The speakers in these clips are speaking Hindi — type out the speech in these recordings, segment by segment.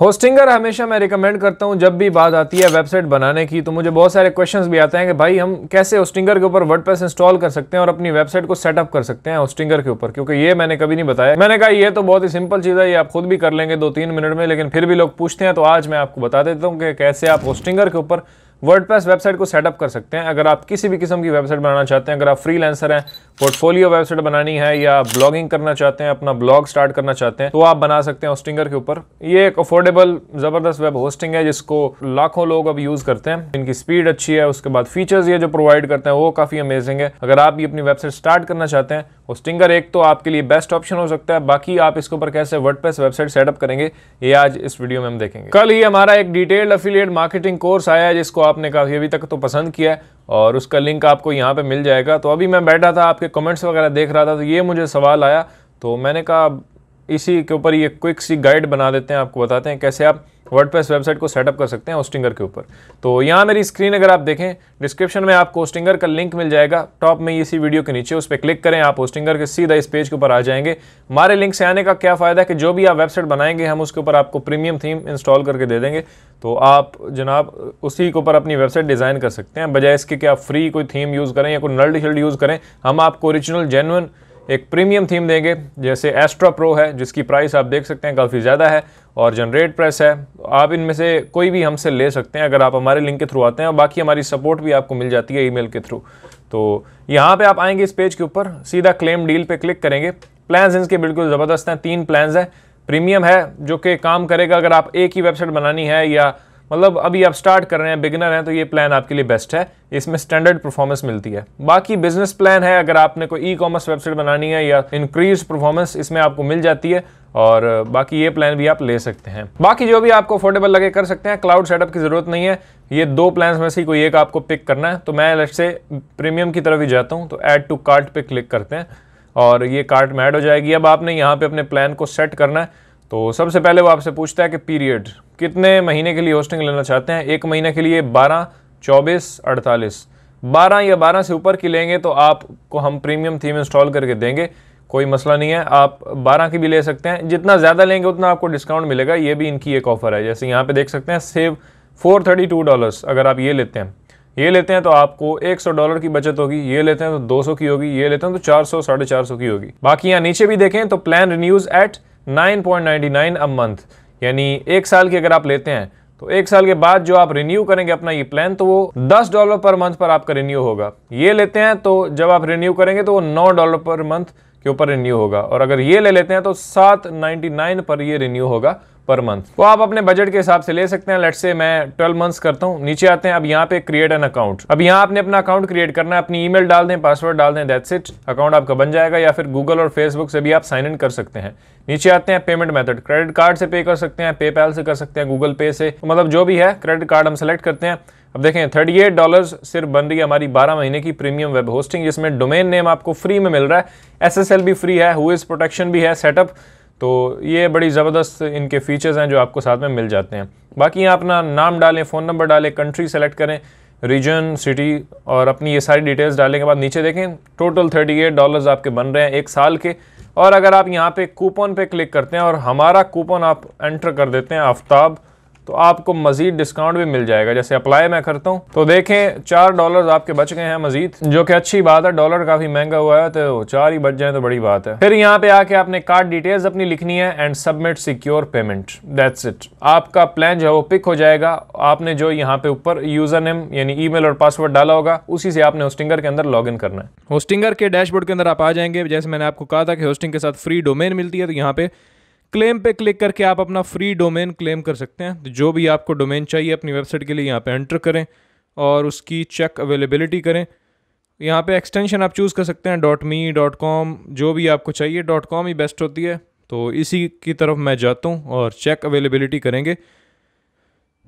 होस्टिंगर हमेशा मैं रिकमेंड करता हूँ जब भी बात आती है वेबसाइट बनाने की तो मुझे बहुत सारे क्वेश्चंस भी आते हैं कि भाई हम कैसे होस्टिंगर के ऊपर वर्डप्रेस इंस्टॉल कर सकते हैं और अपनी वेबसाइट को सेटअप कर सकते हैं होस्टिंगर के ऊपर क्योंकि ये मैंने कभी नहीं बताया मैंने कहा ये तो बहुत ही सिंपल चीज़ है ये आप खुद भी कर लेंगे दो तीन मिनट में लेकिन फिर भी लोग पूछते हैं तो आज मैं आपको बता देता हूँ कि कैसे आप होस्टिंगर के ऊपर वर्ड वेबसाइट को सेटअप कर सकते हैं अगर आप किसी भी किस्म की वेबसाइट बनाना चाहते हैं अगर आप फ्री हैं पोर्टफोलियो वेबसाइट बनानी है या ब्लॉगिंग करना चाहते हैं अपना ब्लॉग स्टार्ट करना चाहते हैं तो आप बना सकते हैं होस्टिंगर के ऊपर ये एक अफोर्डेबल ज़बरदस्त वेब होस्टिंग है जिसको लाखों लोग अब यूज़ करते हैं इनकी स्पीड अच्छी है उसके बाद फीचर्स ये जो प्रोवाइड करते हैं वो काफ़ी अमेजिंग है अगर आप भी अपनी वेबसाइट स्टार्ट करना चाहते हैं और स्टिंगर एक तो आपके लिए बेस्ट ऑप्शन हो सकता है बाकी आप इसके ऊपर कैसे वर्ड वेबसाइट सेटअप करेंगे ये आज इस वीडियो में हम देखेंगे कल ही हमारा एक डिटेल्ड अफिलियट मार्केटिंग कोर्स आया है जिसको आपने काफ़ी अभी तक तो पसंद किया है और उसका लिंक आपको यहाँ पे मिल जाएगा तो अभी मैं बैठा था आपके कमेंट्स वगैरह देख रहा था तो ये मुझे सवाल आया तो मैंने कहा इसी के ऊपर ये क्विक सी गाइड बना देते हैं आपको बताते हैं कैसे आप वर्ड वेबसाइट को सेटअप कर सकते हैं होस्टिंगर के ऊपर तो यहाँ मेरी स्क्रीन अगर आप देखें डिस्क्रिप्शन में आपको ओस्टिंगर का लिंक मिल जाएगा टॉप में इसी वीडियो के नीचे उस पर क्लिक करें आप होस्टिंगर के सीधा इस पेज के ऊपर आ जाएंगे हमारे लिंक से आने का क्या फ़ायदा है कि जो भी आप वेबसाइट बनाएंगे हम उसके ऊपर आपको प्रीमियम थीम इंस्टॉल करके दे देंगे तो आप जनाब उसी के ऊपर अपनी वेबसाइट डिज़ाइन कर सकते हैं बजाय इसके कि आप फ्री कोई थीम यूज़ करें या कोई नल्ड शल्ड यूज़ करें हम आपको ओरिजिनल जेनवन एक प्रीमियम थीम देंगे जैसे एस्ट्रा प्रो है जिसकी प्राइस आप देख सकते हैं काफ़ी ज़्यादा है और जनरेट प्रेस है आप इनमें से कोई भी हमसे ले सकते हैं अगर आप हमारे लिंक के थ्रू आते हैं और बाकी हमारी सपोर्ट भी आपको मिल जाती है ईमेल के थ्रू तो यहाँ पे आप आएंगे इस पेज के ऊपर सीधा क्लेम डील पे क्लिक करेंगे प्लान्स इनके बिल्कुल ज़बरदस्त हैं तीन प्लान्स हैं प्रीमियम है जो कि काम करेगा अगर आप एक ही वेबसाइट बनानी है या मतलब अभी आप स्टार्ट कर रहे हैं बिगिनर हैं तो ये प्लान आपके लिए बेस्ट है इसमें स्टैंडर्ड परफॉर्मेंस मिलती है बाकी बिजनेस प्लान है अगर आपने कोई ई कॉमर्स वेबसाइट बनानी है या इंक्रीज परफॉर्मेंस इसमें आपको मिल जाती है और बाकी ये प्लान भी आप ले सकते हैं बाकी जो भी आपको अफोर्डेबल लगे कर सकते हैं क्लाउड सेटअप की ज़रूरत नहीं है ये दो प्लान में से कोई एक आपको पिक करना है तो मैं से प्रीमियम की तरफ ही जाता हूँ तो ऐड टू कार्ट पे क्लिक करते हैं और ये कार्ट में ऐड हो जाएगी अब आपने यहाँ पे अपने प्लान को सेट करना है तो सबसे पहले वो आपसे पूछता है कि पीरियड कितने महीने के लिए होस्टिंग लेना चाहते हैं एक महीने के लिए बारह चौबीस अड़तालीस बारह या बारह से ऊपर की लेंगे तो आपको हम प्रीमियम थीम इंस्टॉल करके देंगे कोई मसला नहीं है आप 12 की भी ले सकते हैं जितना ज़्यादा लेंगे उतना आपको डिस्काउंट मिलेगा ये भी इनकी एक ऑफ़र है जैसे यहाँ पे देख सकते हैं save four thirty two dollars अगर आप ये लेते हैं ये लेते हैं तो आपको एक सौ डॉलर की बचत होगी ये लेते हैं तो दो सौ की होगी ये लेते हैं तो चार सौ साढ़े चार सौ की होगी बाकी यहाँ नीचे भी देखें तो plan renews at 9.99 a month यानी एक साल की अगर आप लेते हैं तो एक साल के बाद जो आप रिन्यू करेंगे अपना ये प्लान तो वो 10 डॉलर पर मंथ पर आपका रिन्यू होगा ये लेते हैं तो जब आप रिन्यू करेंगे तो वो 9 डॉलर पर मंथ के ऊपर रिन्यू होगा और अगर ये ले लेते हैं तो 7.99 पर ये रिन्यू होगा पर मंथ वो आप अपने बजट के हिसाब से ले सकते हैं लेट से मैं ट्वेल्व मंथ्स करता हूँ नीचे आते हैं अब यहाँ पे क्रिएट एन अकाउंट अब यहाँ आपने अपना अकाउंट क्रिएट करना है अपनी ईमेल डाल दें पासवर्ड डाल दें दैट्स इट अकाउंट आपका बन जाएगा या फिर गूगल और फेसबुक से भी आप साइन इन कर सकते हैं नीचे आते हैं पेमेंट मेथड क्रेडिट कार्ड से पे कर सकते हैं पेपैल से कर सकते हैं गूगल पे से तो मतलब जो भी है क्रेडिट कार्ड हम सेलेक्ट करते हैं अब देखें थर्टी एट डॉलर सिर्फ बन रही है हमारी 12 महीने की प्रीमियम वेब होस्टिंग जिसमें डोमेन नेम आपको फ्री में मिल रहा है एस भी फ्री है हुज प्रोटेक्शन भी है सेटअप तो ये बड़ी ज़बरदस्त इनके फ़ीचर्स हैं जो आपको साथ में मिल जाते हैं बाकी यहाँ अपना नाम डालें फ़ोन नंबर डालें कंट्री सेलेक्ट करें रीजन सिटी और अपनी ये सारी डिटेल्स डालने के बाद नीचे देखें टोटल थर्टी एट डॉलर्स आपके बन रहे हैं एक साल के और अगर आप यहाँ पे कूपन पे क्लिक करते हैं और हमारा कूपन आप एंटर कर देते हैं आफ्ताब तो आपको मजीद डिस्काउंट भी मिल जाएगा जैसे अप्लाई मैं करता हूँ तो देखें चार डॉलर आपके बच गए हैं मजीद जो कि अच्छी बात है डॉलर काफ़ी महंगा हुआ है तो चार ही बच जाए तो बड़ी बात है फिर यहाँ पे आके आपने कार्ड डिटेल्स अपनी लिखनी है and submit secure payment that's it आपका प्लान जो है वो पिक हो जाएगा आपने जो यहाँ पे ऊपर यूजर नेम यानी ई और पासवर्ड डाला होगा उसी से आपने होस्टिंगर के अंदर लॉग करना है होस्टिंगर के डैशबोर्ड के अंदर आप आ जाएंगे जैसे मैंने आपको कहा था कि होस्टिंग के साथ फ्री डोमेन मिलती है तो यहाँ पे क्लेम पे क्लिक करके आप अपना फ्री डोमेन क्लेम कर सकते हैं तो जो भी आपको डोमेन चाहिए अपनी वेबसाइट के लिए यहाँ पे एंटर करें और उसकी चेक अवेलेबिलिटी करें यहाँ पे एक्सटेंशन आप चूज़ कर सकते हैं डॉट मी डॉट कॉम जो भी आपको चाहिए डॉट कॉम ही बेस्ट होती है तो इसी की तरफ मैं जाता हूँ और चेक अवेलेबिलिटी करेंगे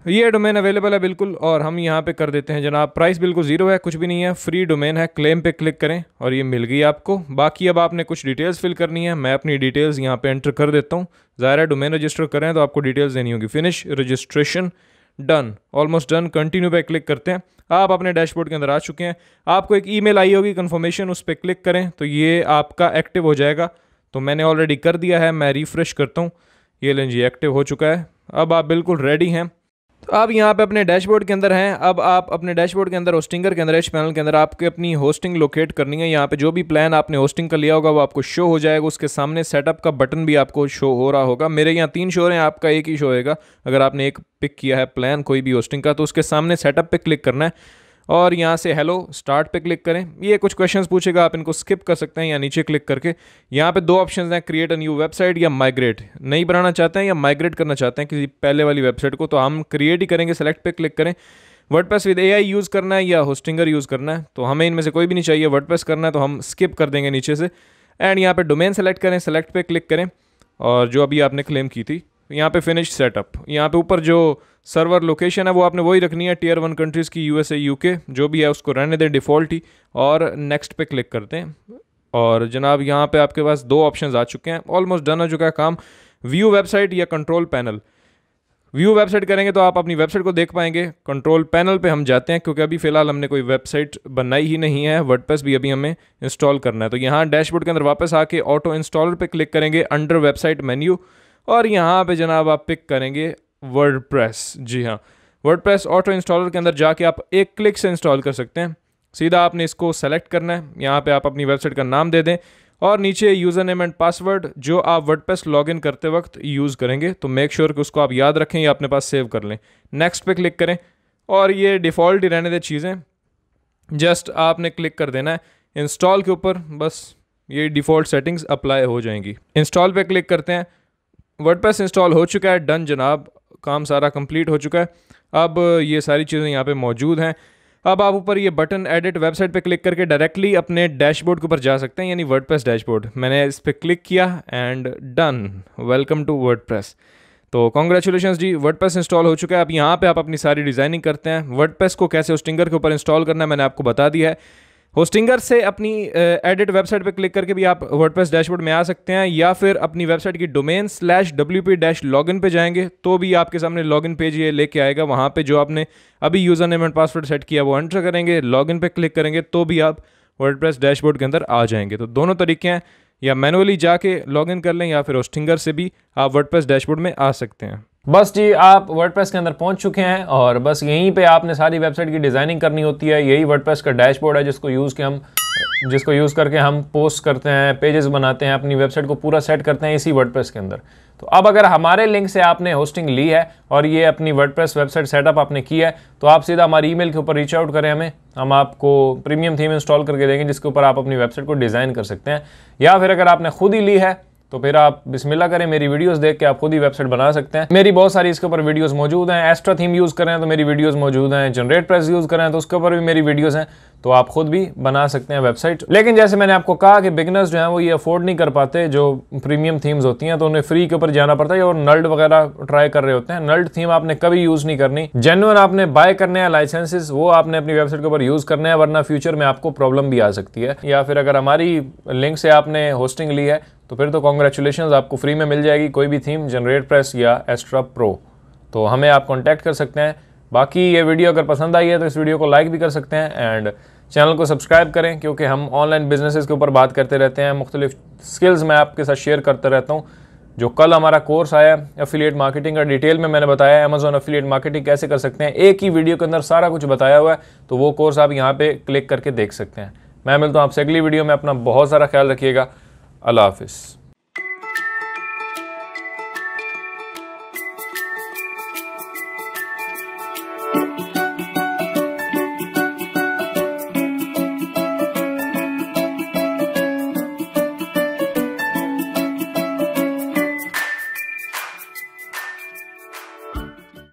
ये डोमेन अवेलेबल है बिल्कुल और हम यहाँ पे कर देते हैं जनाब प्राइस बिल्कुल ज़ीरो है कुछ भी नहीं है फ्री डोमेन है क्लेम पे क्लिक करें और ये मिल गई आपको बाकी अब आपने कुछ डिटेल्स फिल करनी है मैं अपनी डिटेल्स यहाँ पे एंटर कर देता हूँ ज़ाहिर डोमेन रजिस्टर करें तो आपको डिटेल्स देनी होगी finish registration done almost done continue पर क्लिक करते हैं आप अपने डैशबोर्ड के अंदर आ चुके हैं आपको एक ई आई होगी कन्फर्मेशन उस पर क्लिक करें तो ये आपका एक्टिव हो जाएगा तो मैंने ऑलरेडी कर दिया है मैं रिफ़्रेश करता हूँ ये लें जी एक्टिव हो चुका है अब आप बिल्कुल रेडी हैं तो आप यहाँ पे अपने डैशबोर्ड के अंदर हैं अब आप अपने डैशबोर्ड के अंदर होस्टिंगर के अंदर एच पैनल के अंदर आपके अपनी होस्टिंग लोकेट करनी है यहाँ पे जो भी प्लान आपने होस्टिंग का लिया होगा वो आपको शो हो जाएगा उसके सामने सेटअप का बटन भी आपको शो हो रहा होगा मेरे यहाँ तीन शोर हैं आपका एक ही शो होगा अगर आपने एक पिक किया है प्लान कोई भी होस्टिंग का तो उसके सामने सेटअप पर क्लिक करना है और यहाँ से हेलो स्टार्ट पे क्लिक करें ये कुछ क्वेश्चंस पूछेगा आप इनको स्किप कर सकते हैं या नीचे क्लिक करके यहाँ पे दो ऑप्शन हैं क्रिएट अ न्यू वेबसाइट या माइग्रेट नहीं बनाना चाहते हैं या माइग्रेट करना चाहते हैं किसी पहले वाली वेबसाइट को तो हम क्रिएट ही करेंगे सेलेक्ट पर क्लिक करें वर्डप्रेस विद ए यूज़ करना है या होस्टिंगर यूज़ करना है तो हमें इनमें से कोई भी नहीं चाहिए वर्डप्रेस करना है तो हम स्किप कर देंगे नीचे से एंड यहाँ पर डोमेन सेलेक्ट करें सेलेक्ट पर क्लिक करें और जो अभी आपने क्लेम की थी यहाँ पे फिनिश सेटअप यहाँ पे ऊपर जो सर्वर लोकेशन है वो आपने वही रखनी है टीयर वन कंट्रीज़ की यूएसए यूके जो भी है उसको रहने दें डिफ़ॉल्ट ही और नेक्स्ट पे क्लिक करते हैं और जनाब यहाँ पे आपके पास दो ऑप्शंस आ चुके हैं ऑलमोस्ट डन हो चुका है काम व्यू वेबसाइट या कंट्रोल पैनल व्यू वेबसाइट करेंगे तो आप अपनी वेबसाइट को देख पाएंगे कंट्रोल पैनल पे हम जाते हैं क्योंकि अभी फ़िलहाल हमने कोई वेबसाइट बनाई ही नहीं है वर्डप्रेस भी अभी हमें इंस्टॉल करना है तो यहाँ डैशबोर्ड के अंदर वापस आके ऑटो इंस्टॉलर पे क्लिक करेंगे अंडर वेबसाइट मेन्यू और यहाँ पे जनाब आप पिक करेंगे प्रेस जी हाँ प्रेस ऑटो इंस्टॉलर के अंदर जाके आप एक क्लिक से इंस्टॉल कर सकते हैं सीधा आपने इसको सेलेक्ट करना है यहाँ पे आप अपनी वेबसाइट का नाम दे दें और नीचे यूज़र नेम एंड पासवर्ड जो आप वर्ड लॉगिन करते वक्त यूज़ करेंगे तो मेक श्योर sure कि उसको आप याद रखें या अपने पास सेव कर लें नेक्स्ट पे क्लिक करें और ये डिफ़ॉल्ट ही रहने दें चीज़ें जस्ट आपने क्लिक कर देना है इंस्टॉल के ऊपर बस ये डिफ़ॉल्ट सेटिंग्स अप्लाई हो जाएंगी इंस्टॉल पे क्लिक करते हैं वर्डप्रेस इंस्टॉल हो चुका है डन जनाब काम सारा कंप्लीट हो चुका है अब ये सारी चीज़ें यहाँ पे मौजूद हैं अब आप ऊपर ये बटन एडिट वेबसाइट पे क्लिक करके डायरेक्टली अपने डैशबोर्ड के ऊपर जा सकते हैं यानी वर्डप्रेस डैशबोर्ड मैंने इस पर क्लिक किया and done welcome to word तो कॉन्ग्रेचुलेशन जी वर्ड इंस्टॉल हो चुका है अब यहाँ पर आप अपनी सारी डिज़ाइनिंग करते हैं वर्ड को कैसे उस टिंगर के ऊपर इंस्टॉल करना है मैंने आपको बता दिया है होस्टिंगर से अपनी एडिट वेबसाइट पर क्लिक करके भी आप वर्डप्रेस डैशबोर्ड में आ सकते हैं या फिर अपनी वेबसाइट की domain slash W P dash login पर जाएंगे तो भी आपके सामने लॉगिन पेज ये लेके आएगा वहाँ पे जो आपने अभी user name and password set किया वो एंटर करेंगे लॉगिन पे क्लिक करेंगे तो भी आप वर्डप्रेस डैशबोर्ड के अंदर आ जाएंगे तो दोनों तरीके हैं या मैनुअली जाके लॉगिन कर लें या फिर होस्टिंगर से भी आप वर्डप्रेस डैशबोर्ड में आ सकते हैं बस जी आप वर्डप्रेस के अंदर पहुंच चुके हैं और बस यहीं पे आपने सारी वेबसाइट की डिज़ाइनिंग करनी होती है यही वर्डप्रेस का डैशबोर्ड है जिसको यूज़ के हम जिसको यूज़ करके हम पोस्ट करते हैं पेजेस बनाते हैं अपनी वेबसाइट को पूरा सेट करते हैं इसी वर्डप्रेस के अंदर तो अब अगर हमारे लिंक से आपने होस्टिंग ली है और ये अपनी वर्ड वेबसाइट सेटअप आपने की है तो आप सीधा हमारी ई के ऊपर रीच आउट करें हमें हम आपको प्रीमियम थीम इंस्टॉल करके देंगे जिसके ऊपर आप अपनी वेबसाइट को डिज़ाइन कर सकते हैं या फिर अगर आपने खुद ही ली है तो फिर आप बिस्मिल्लाह करें मेरी वीडियोस देख के आप खुद ही वेबसाइट बना सकते हैं मेरी बहुत सारी इसके ऊपर वीडियोस मौजूद हैं एस्ट्रा थीम यूज़ करें तो मेरी वीडियोस मौजूद हैं जनरेट प्रेस यूज़ करें तो उसके ऊपर भी मेरी वीडियोस हैं तो आप खुद भी बना सकते हैं वेबसाइट लेकिन जैसे मैंने आपको कहा कि बिगनर्स जो हैं वो ये अफोर्ड नहीं कर पाते जो प्रीमियम थीम्स होती हैं तो उन्हें फ्री के ऊपर जाना पड़ता है और नल्ड वगैरह ट्राई कर रहे होते हैं नल्ड थीम आपने कभी यूज़ नहीं करनी जेनुअन आपने बाय करने हैं लाइसेंसेस वो आपने अपनी वेबसाइट के ऊपर यूज़ करने हैं वरना फ्यूचर में आपको प्रॉब्लम भी आ सकती है या फिर अगर हमारी लिंक से आपने होस्टिंग ली है तो फिर तो कॉन्ग्रेचुलेशन आपको फ्री में मिल जाएगी कोई भी थीम जनरेट प्रेस या एस्ट्रा प्रो तो हमें आप कॉन्टैक्ट कर सकते हैं बाकी ये वीडियो अगर पसंद आई है तो इस वीडियो को लाइक भी कर सकते हैं एंड चैनल को सब्सक्राइब करें क्योंकि हम ऑनलाइन बिजनेसेस के ऊपर बात करते रहते हैं मुख्तलिफ स्किल्स मैं आपके साथ शेयर करता रहता हूँ जो कल हमारा कोर्स आया अफिलिएट मार्केटिंग का डिटेल में मैंने बताया अमेजोन अफिलिएट मार्केटिंग कैसे कर सकते हैं एक ही वीडियो के अंदर सारा कुछ बताया हुआ है तो वो कोर्स आप यहाँ पर क्लिक करके देख सकते हैं मैं मिलता हूँ आपसे अगली वीडियो में अपना बहुत सारा ख्याल रखिएगा अल्लाह हाफिज़